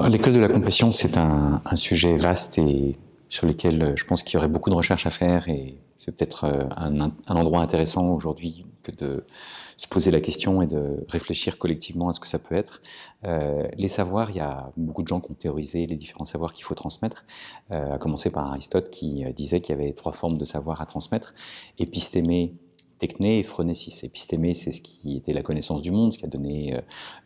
l'école de la compassion, c'est un, sujet vaste et sur lequel euh, je pense qu'il y aurait beaucoup de recherches à faire et c'est peut-être euh, un, endroit intéressant aujourd'hui que de se poser la question et de réfléchir collectivement à ce que ça peut être. Euh, les savoirs, il y a beaucoup de gens qui ont théorisé les différents savoirs qu'il faut transmettre, à commencer par Aristote qui disait qu'il y avait trois formes de savoir à transmettre, épistémé, techné et phronesis. Epistémé, c'est ce qui était la connaissance du monde, ce qui a donné euh,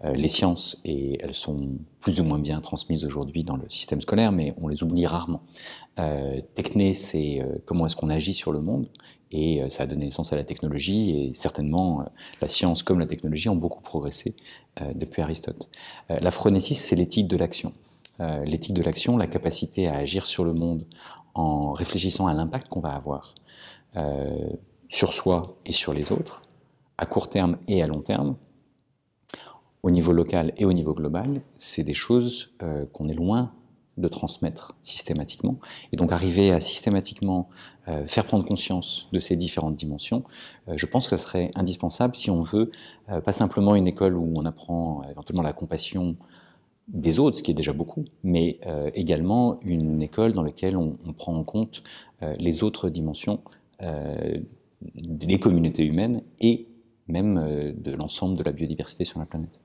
euh, les sciences, et elles sont plus ou moins bien transmises aujourd'hui dans le système scolaire, mais on les oublie rarement. Euh, techné, c'est comment est-ce qu'on agit sur le monde, et ça a donné naissance à la technologie, et certainement la science comme la technologie ont beaucoup progressé depuis Aristote. la phronesis, c'est l'éthique de l'action. l'éthique de l'action, la capacité à agir sur le monde en réfléchissant à l'impact qu'on va avoir sur soi et sur les autres, à court terme et à long terme, au niveau local et au niveau global, c'est des choses euh, qu'on est loin de transmettre systématiquement. Et donc arriver à systématiquement euh, faire prendre conscience de ces différentes dimensions, euh, je pense que ce serait indispensable si on veut pas simplement une école où on apprend éventuellement la compassion des autres, ce qui est déjà beaucoup, mais également une école dans laquelle on prend en compte les autres dimensions des communautés humaines et même euh, de l'ensemble de la biodiversité sur la planète.